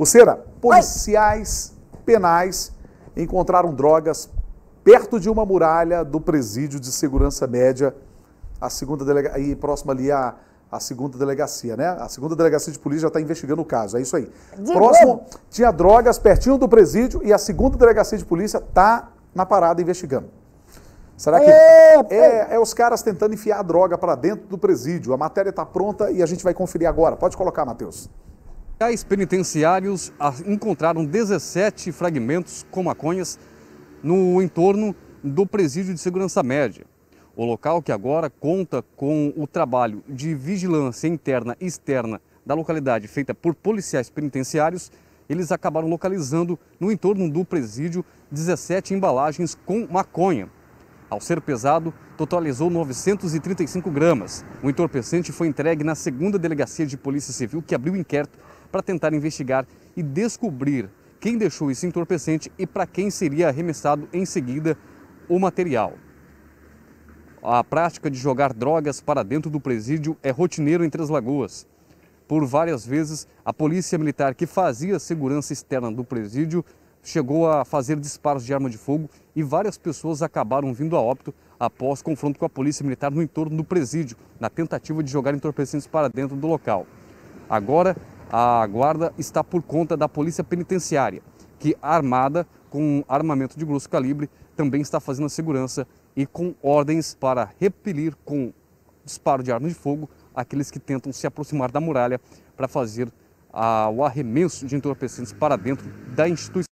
Pulseira, policiais penais encontraram drogas perto de uma muralha do presídio de segurança média, a segunda delega... e próxima ali a, a segunda delegacia, né? A segunda delegacia de polícia já está investigando o caso, é isso aí. De próximo, tinha drogas pertinho do presídio e a segunda delegacia de polícia está na parada investigando. Será que é, é, é, os caras tentando enfiar a droga para dentro do presídio? A matéria está pronta e a gente vai conferir agora. Pode colocar, Matheus. Policiais penitenciários encontraram 17 fragmentos com maconhas no entorno do presídio de segurança média. O local, que agora conta com o trabalho de vigilância interna e externa da localidade feita por policiais penitenciários, eles acabaram localizando no entorno do presídio 17 embalagens com maconha. Ao ser pesado, totalizou 935 gramas. O entorpecente foi entregue na segunda delegacia de polícia civil que abriu inquérito para tentar investigar e descobrir quem deixou esse entorpecente e para quem seria arremessado em seguida o material. A prática de jogar drogas para dentro do presídio é rotineiro em Três Lagoas. Por várias vezes, a polícia militar que fazia segurança externa do presídio chegou a fazer disparos de arma de fogo e várias pessoas acabaram vindo a óbito após confronto com a polícia militar no entorno do presídio, na tentativa de jogar entorpecentes para dentro do local. Agora, a guarda está por conta da Polícia Penitenciária, que armada com armamento de grosso calibre também está fazendo a segurança e com ordens para repelir com disparo de arma de fogo aqueles que tentam se aproximar da muralha para fazer a, o arremesso de entorpecentes para dentro da instituição.